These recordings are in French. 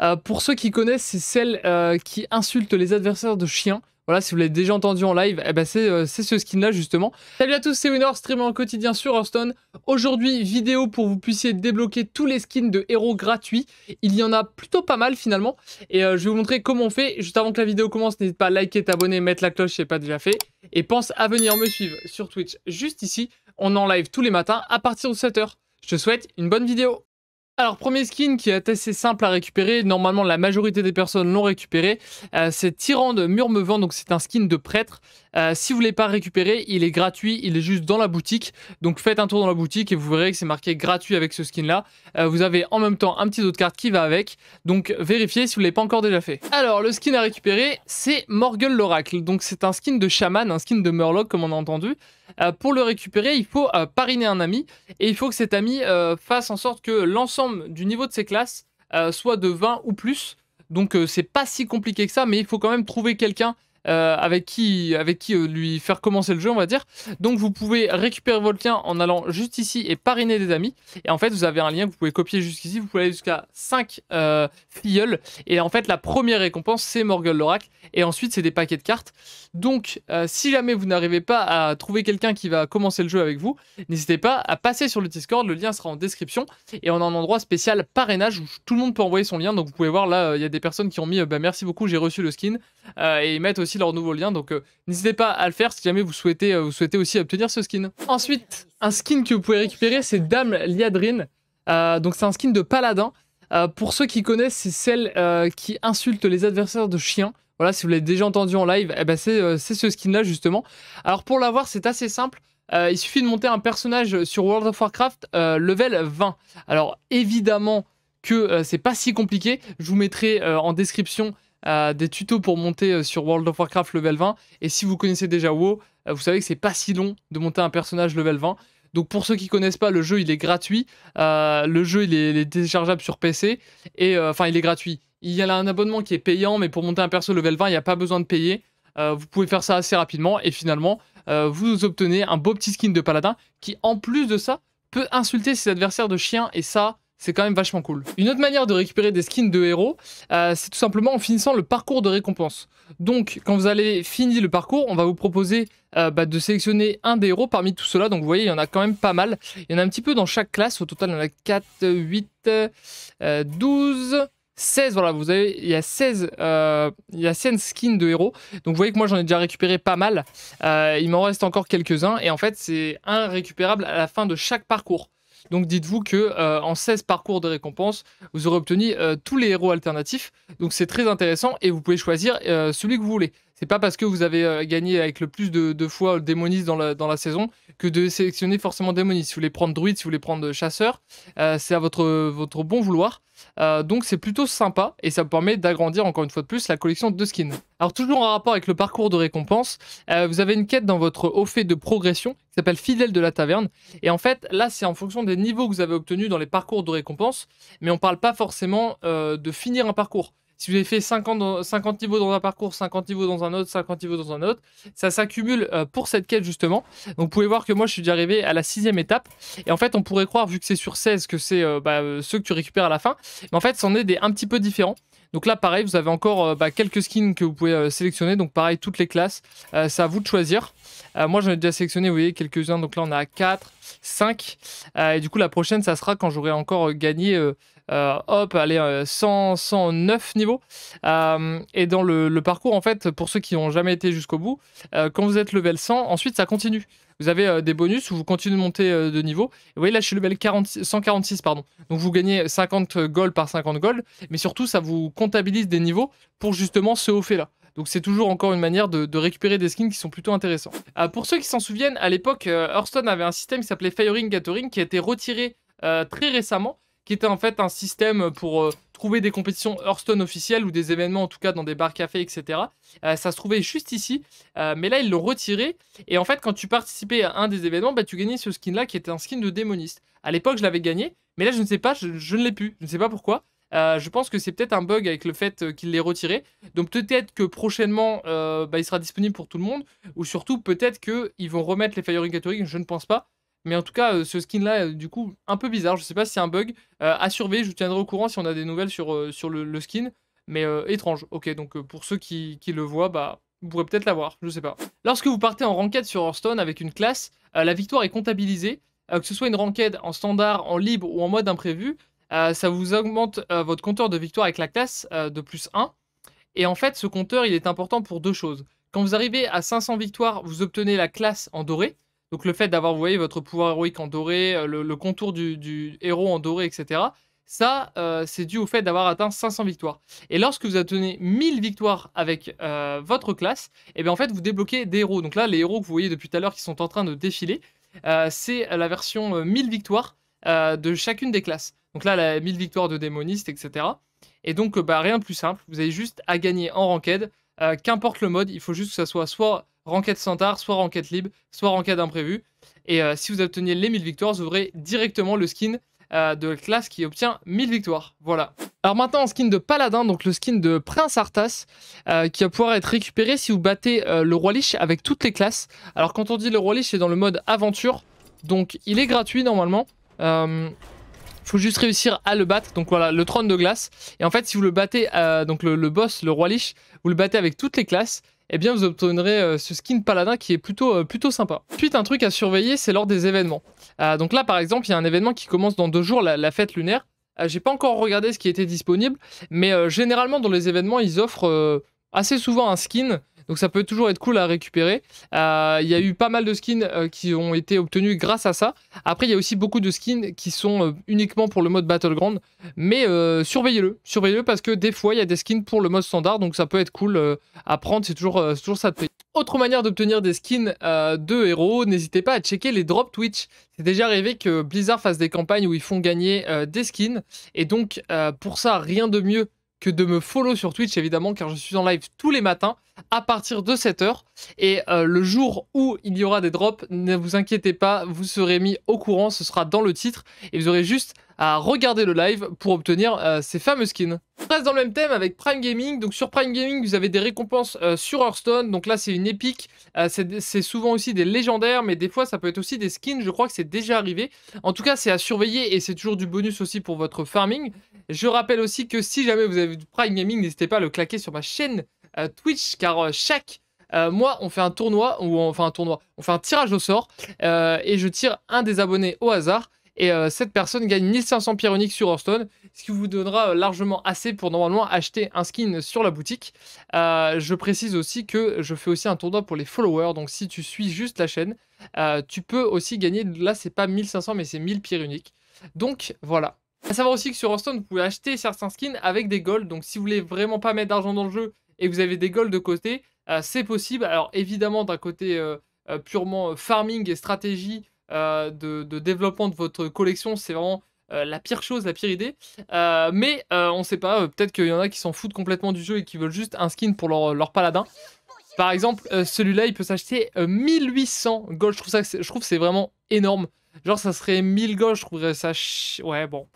Euh, pour ceux qui connaissent, c'est celle euh, qui insulte les adversaires de chiens. Voilà, si vous l'avez déjà entendu en live, eh ben euh, c'est ce skin-là, justement. Salut à tous, c'est Winner, streamer en quotidien sur Hearthstone. Aujourd'hui, vidéo pour que vous puissiez débloquer tous les skins de héros gratuits. Il y en a plutôt pas mal, finalement. Et je vais vous montrer comment on fait. Juste avant que la vidéo commence, n'hésite pas à liker, t'abonner, mettre la cloche si ce n'est pas déjà fait. Et pense à venir me suivre sur Twitch, juste ici. On est en live tous les matins à partir de 7h. Je te souhaite une bonne vidéo. Alors, premier skin qui est assez simple à récupérer, normalement la majorité des personnes l'ont récupéré, euh, c'est Tyran de Murmevent, donc c'est un skin de prêtre. Euh, si vous ne voulez pas récupérer, il est gratuit, il est juste dans la boutique. Donc faites un tour dans la boutique et vous verrez que c'est marqué gratuit avec ce skin là. Euh, vous avez en même temps un petit autre carte qui va avec. Donc vérifiez si vous ne l'avez pas encore déjà fait. Alors le skin à récupérer, c'est Morgul l'Oracle. Donc c'est un skin de chaman, un skin de Murloc comme on a entendu. Euh, pour le récupérer, il faut pariner un ami et il faut que cet ami fasse en sorte que l'ensemble du niveau de ses classes soit de 20 ou plus. Donc c'est pas si compliqué que ça, mais il faut quand même trouver quelqu'un euh, avec qui, avec qui euh, lui faire commencer le jeu, on va dire. Donc vous pouvez récupérer votre lien en allant juste ici et parrainer des amis. Et en fait, vous avez un lien vous pouvez copier jusqu'ici. Vous pouvez aller jusqu'à 5 euh, filleuls. Et en fait, la première récompense, c'est Morgul l'Oracle. Et ensuite, c'est des paquets de cartes. Donc, euh, si jamais vous n'arrivez pas à trouver quelqu'un qui va commencer le jeu avec vous, n'hésitez pas à passer sur le Discord. Le lien sera en description. Et on a un endroit spécial parrainage où tout le monde peut envoyer son lien. Donc vous pouvez voir là, il y a des personnes qui ont mis bah, merci beaucoup, j'ai reçu le skin. et ils mettent aussi leur nouveau lien. Donc euh, n'hésitez pas à le faire si jamais vous souhaitez, euh, vous souhaitez aussi obtenir ce skin. Ensuite, un skin que vous pouvez récupérer, c'est Dame Liadrine. Euh, donc c'est un skin de paladin. pour ceux qui connaissent, c'est celle qui insulte les adversaires de chiens. Voilà, si vous l'avez déjà entendu en live, et eh ben c'est ce skin-là justement. Alors pour l'avoir, c'est assez simple. il suffit de monter un personnage sur World of Warcraft level 20. Alors évidemment que c'est pas si compliqué. Je vous mettrai en description euh, des tutos pour monter euh, sur World of Warcraft level 20. Et si vous connaissez déjà WoW, euh, vous savez que c'est pas si long de monter un personnage level 20. Donc pour ceux qui connaissent pas, le jeu il est gratuit. le jeu il est, téléchargeable sur PC et enfin il est gratuit. Il y a un abonnement qui est payant, mais pour monter un perso level 20, il n'y a pas besoin de payer. vous pouvez faire ça assez rapidement et finalement vous obtenez un beau petit skin de paladin qui en plus de ça peut insulter ses adversaires de chien et ça c'est quand même vachement cool. Une autre manière de récupérer des skins de héros, euh, c'est tout simplement en finissant le parcours de récompense. Donc, quand vous allez finir le parcours, on va vous proposer euh, bah, de sélectionner un des héros parmi ceux-là. Donc, vous voyez, il y en a quand même pas mal. Il y en a un petit peu dans chaque classe. Au total, il y en a 4, 8, 12... 16, voilà, vous avez, il y a 16, euh, il a skins de héros. Donc vous voyez que moi j'en ai déjà récupéré pas mal. il m'en reste encore quelques-uns. Et en fait, c'est un récupérable à la fin de chaque parcours. Donc dites-vous que euh, en 16 parcours de récompense, vous aurez obtenu euh, tous les héros alternatifs. Donc c'est très intéressant et vous pouvez choisir euh, celui que vous voulez. C'est pas parce que vous avez euh, gagné avec le plus de, de fois démoniste dans la, dans la saison que de sélectionner forcément démoniste. Si vous voulez prendre druide, si vous voulez prendre chasseur, euh, c'est à votre, votre bon vouloir. Euh, donc c'est plutôt sympa et ça permet d'agrandir encore une fois de plus la collection de skins. Alors toujours en rapport avec le parcours de récompense, vous avez une quête dans votre haut fait de progression qui s'appelle Fidèle de la Taverne. Et en fait là c'est en fonction des niveaux que vous avez obtenus dans les parcours de récompense, mais on parle pas forcément de finir un parcours. Si vous avez fait 50, 50 niveaux dans un parcours, 50 niveaux dans un autre, 50 niveaux dans un autre, ça s'accumule euh, pour cette quête justement. Donc vous pouvez voir que moi je suis déjà arrivé à la sixième étape. Et en fait on pourrait croire, vu que c'est sur 16, que c'est euh, bah, euh, ceux que tu récupères à la fin. Mais en fait c'en est des un petit peu différents. Donc là pareil, vous avez encore bah, quelques skins que vous pouvez sélectionner. Donc pareil, toutes les classes, c'est à vous de choisir. moi j'en ai déjà sélectionné, vous voyez, quelques-uns. Donc là on a 4, 5. Euh, et du coup, la prochaine, ça sera quand j'aurai encore gagné. Euh, euh, hop, allez, 100, 109 niveaux. et dans le, parcours, en fait, pour ceux qui n'ont jamais été jusqu'au bout, quand vous êtes level 100, ensuite ça continue. Vous avez des bonus où vous continuez de monter de niveau. Et vous voyez, là, je suis level 146, pardon. Donc vous gagnez 50 gold par 50 gold, mais surtout, ça vous comptabilise des niveaux pour justement ce haut là. Donc c'est toujours encore une manière de, récupérer des skins qui sont plutôt intéressants. Euh, pour ceux qui s'en souviennent, à l'époque, euh, Hearthstone avait un système qui s'appelait Firing Gathering qui a été retiré euh, très récemment, qui était en fait un système pour trouver des compétitions Hearthstone officielles ou des événements en tout cas dans des bars cafés, etc. ça se trouvait juste ici, mais là ils l'ont retiré. Et en fait, quand tu participais à un des événements, bah, tu gagnais ce skin là qui était un skin de démoniste. À l'époque, je l'avais gagné, mais là je ne sais pas, je ne l'ai plus, je ne sais pas pourquoi. Euh, je pense que c'est peut-être un bug avec le fait euh, qu'il l'ait retiré. Donc peut-être que prochainement, euh, bah, il sera disponible pour tout le monde. Ou surtout, peut-être qu'ils vont remettre les Firing Gathering, je ne pense pas. Mais en tout cas, ce skin-là, du coup, un peu bizarre. Je ne sais pas si c'est un bug. à surveiller, je vous tiendrai au courant si on a des nouvelles sur, sur le, skin. Mais étrange. Ok, donc pour ceux qui, le voient, bah, vous pourrez peut-être l'avoir, je ne sais pas. Lorsque vous partez en ranked sur Hearthstone avec une classe, la victoire est comptabilisée, que ce soit une ranked en standard, en libre ou en mode imprévu. Euh, ça vous augmente euh, votre compteur de victoire avec la classe euh, de plus 1. Et en fait, ce compteur, il est important pour deux choses. Quand vous arrivez à 500 victoires, vous obtenez la classe en doré. Donc le fait d'avoir, vous voyez, votre pouvoir héroïque en doré, le, contour du, héros en doré, etc. Ça, c'est dû au fait d'avoir atteint 500 victoires. Et lorsque vous obtenez 1000 victoires avec votre classe, et eh bien en fait, vous débloquez des héros. Donc là, les héros que vous voyez depuis tout à l'heure qui sont en train de défiler, c'est la version 1000 victoires euh, de chacune des classes. Donc là, la 1000 victoires de démoniste, etc. Et donc, euh, bah, rien de plus simple. Vous avez juste à gagner en ranked. Euh, qu'importe le mode, il faut juste que ça soit soit ranked centaure, soit ranked libre, soit ranked imprévu. Et si vous obteniez les 1000 victoires, vous aurez directement le skin de classe qui obtient 1000 victoires. Voilà. Alors maintenant, en skin de paladin, donc le skin de Prince Arthas, qui va pouvoir être récupéré si vous battez le Roi Lich avec toutes les classes. Alors quand on dit le Roi Lich, c'est dans le mode aventure, donc il est gratuit normalement. Il euh, faut juste réussir à le battre. Donc voilà, le trône de glace. Et en fait, si vous le battez, euh, donc le, boss, le roi Lich, vous le battez avec toutes les classes, eh bien vous obtiendrez euh, ce skin paladin qui est plutôt, plutôt sympa. Ensuite, un truc à surveiller, c'est lors des événements. donc là, par exemple, il y a un événement qui commence dans deux jours, la, la fête lunaire. J'ai pas encore regardé ce qui était disponible, mais généralement dans les événements, ils offrent assez souvent un skin donc ça peut toujours être cool à récupérer. Euh, il y a eu pas mal de skins euh, qui ont été obtenus grâce à ça. Après, il y a aussi beaucoup de skins qui sont euh, uniquement pour le mode Battleground. Mais surveillez-le. Surveillez-le parce que des fois, il y a des skins pour le mode standard. Donc ça peut être cool à prendre. C'est toujours, toujours ça de payer. Autre manière d'obtenir des skins de héros, n'hésitez pas à checker les drops Twitch. C'est déjà arrivé que Blizzard fasse des campagnes où ils font gagner des skins. Et donc, pour ça, rien de mieux que de me follow sur Twitch, évidemment, car je suis en live tous les matins à partir de 7h. Et euh, le jour où il y aura des drops, ne vous inquiétez pas, vous serez mis au courant, ce sera dans le titre, et vous aurez juste à regarder le live pour obtenir euh, ces fameux skins. On reste dans le même thème avec Prime Gaming. Donc sur Prime Gaming, vous avez des récompenses euh, sur Hearthstone. Donc là, c'est une épique. c'est souvent aussi des légendaires, mais des fois, ça peut être aussi des skins. Je crois que c'est déjà arrivé. En tout cas, c'est à surveiller et c'est toujours du bonus aussi pour votre farming. Je rappelle aussi que si jamais vous avez du Prime Gaming, n'hésitez pas à le claquer sur ma chaîne euh, Twitch, car euh, chaque euh, mois, on fait un tournoi, ou enfin un tournoi, on fait un tirage au sort, et je tire un des abonnés au hasard. Et cette personne gagne 1500 pierres uniques sur Hearthstone, ce qui vous donnera largement assez pour normalement acheter un skin sur la boutique. je précise aussi que je fais aussi un tournoi pour les followers, donc si tu suis juste la chaîne, tu peux aussi gagner, là c'est pas 1500 mais c'est 1000 pierres uniques. Donc voilà, a savoir aussi que sur Hearthstone, vous pouvez acheter certains skins avec des golds. Donc si vous voulez vraiment pas mettre d'argent dans le jeu et que vous avez des golds de côté, euh, c'est possible. Alors évidemment, d'un côté euh, euh, purement farming et stratégie de, développement de votre collection, c'est vraiment la pire chose, la pire idée. mais on ne sait pas, peut-être qu'il y en a qui s'en foutent complètement du jeu et qui veulent juste un skin pour leur, leur paladin. Par exemple, celui-là, il peut s'acheter 1800 gold. Je trouve, ça, je trouve que c'est vraiment énorme. Genre, ça serait 1000 gauche, je trouverais ça Ouais, bon.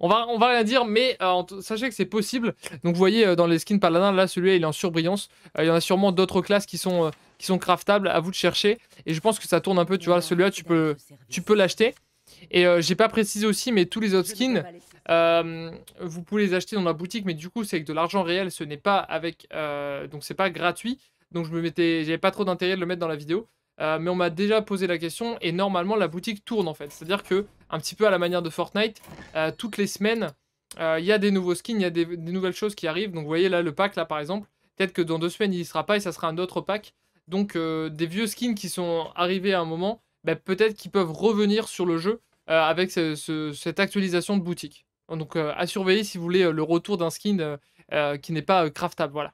On va, on va rien dire, mais euh, sachez que c'est possible. Donc, vous voyez, euh, dans les skins paladin là, celui-là, il est en surbrillance. Euh, il y en a sûrement d'autres classes qui sont, qui sont craftables. À vous de chercher. Et je pense que ça tourne un peu. Tu vois, celui-là, tu peux, tu peux l'acheter. Et j'ai pas précisé aussi, mais tous les autres skins, vous pouvez les acheter dans la boutique, mais du coup, c'est avec de l'argent réel, ce n'est pas avec. donc, c'est pas gratuit. Donc, je me mettais, j'avais pas trop d'intérêt de le mettre dans la vidéo. Euh, mais on m'a déjà posé la question et normalement la boutique tourne en fait. C'est-à-dire que, un petit peu à la manière de Fortnite, euh, toutes les semaines, euh, il y a des nouveaux skins, il y a des, nouvelles choses qui arrivent. Donc vous voyez là le pack là par exemple, peut-être que dans deux semaines il n'y sera pas et ça sera un autre pack. Donc des vieux skins qui sont arrivés à un moment, bah, peut-être qu'ils peuvent revenir sur le jeu avec cette actualisation de boutique. Donc à surveiller si vous voulez le retour d'un skin qui n'est pas craftable. Voilà.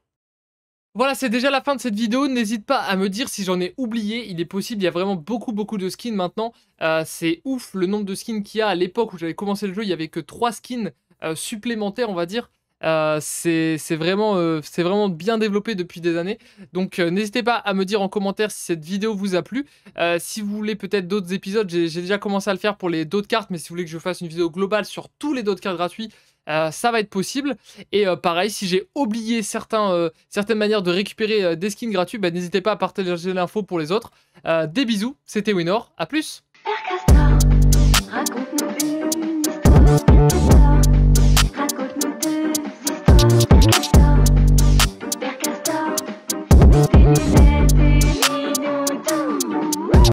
Voilà, c'est déjà la fin de cette vidéo. N'hésite pas à me dire si j'en ai oublié. Il est possible, il y a vraiment beaucoup, beaucoup de skins maintenant. Euh, c'est ouf le nombre de skins qu'il y a. À l'époque où j'avais commencé le jeu, il n'y avait que 3 skins euh, supplémentaires, on va dire. Euh, c'est vraiment, vraiment, bien développé depuis des années. Donc n'hésitez pas à me dire en commentaire si cette vidéo vous a plu. si vous voulez peut-être d'autres épisodes, j'ai déjà commencé à le faire pour les d'autres cartes, mais si vous voulez que je fasse une vidéo globale sur tous les d'autres cartes gratuits, euh, ça va être possible. Et euh, pareil, si j'ai oublié certains, euh, certaines manières de récupérer des skins gratuits, bah, n'hésitez pas à partager l'info pour les autres. des bisous, c'était Winor, à plus.